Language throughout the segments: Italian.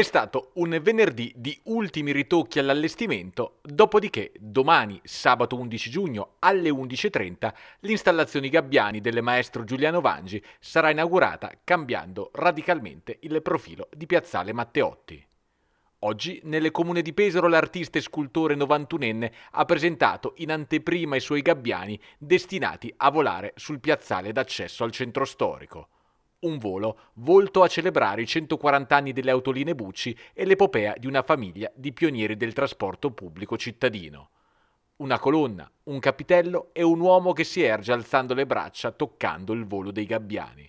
È stato un venerdì di ultimi ritocchi all'allestimento, dopodiché domani, sabato 11 giugno alle 11.30, l'installazione Gabbiani del maestro Giuliano Vangi sarà inaugurata cambiando radicalmente il profilo di Piazzale Matteotti. Oggi, nelle comune di Pesaro, l'artista e scultore 91enne ha presentato in anteprima i suoi gabbiani destinati a volare sul piazzale d'accesso al centro storico un volo, volto a celebrare i 140 anni delle autoline Bucci e l'epopea di una famiglia di pionieri del trasporto pubblico cittadino. Una colonna, un capitello e un uomo che si erge alzando le braccia toccando il volo dei gabbiani.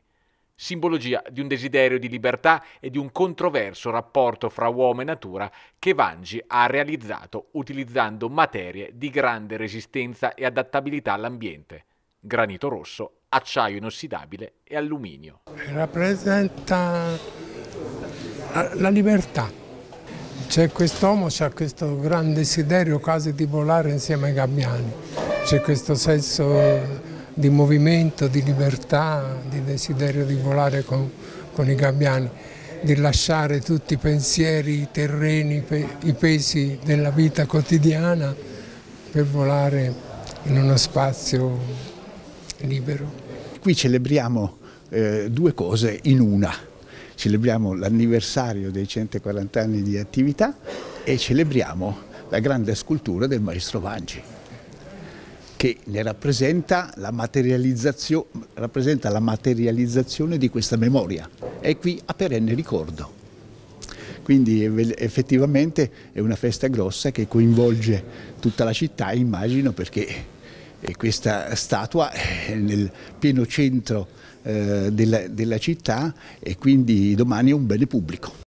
Simbologia di un desiderio di libertà e di un controverso rapporto fra uomo e natura che Vangi ha realizzato utilizzando materie di grande resistenza e adattabilità all'ambiente, granito rosso acciaio inossidabile e alluminio. Rappresenta la, libertà. C'è quest'uomo, c'è questo gran desiderio quasi di volare insieme ai gabbiani. C'è questo senso di movimento, di libertà, di desiderio di volare con, con i gabbiani, di lasciare tutti i pensieri, i terreni, i pesi della vita quotidiana per volare in uno spazio libero. Qui celebriamo eh, due cose in una. Celebriamo l'anniversario dei 140 anni di attività e celebriamo la grande scultura del maestro Vangi che ne rappresenta la, rappresenta la materializzazione di questa memoria. È qui a perenne ricordo quindi effettivamente è una festa grossa che coinvolge tutta la città immagino perché e questa statua è nel pieno centro eh, della, della città e quindi domani è un bene pubblico.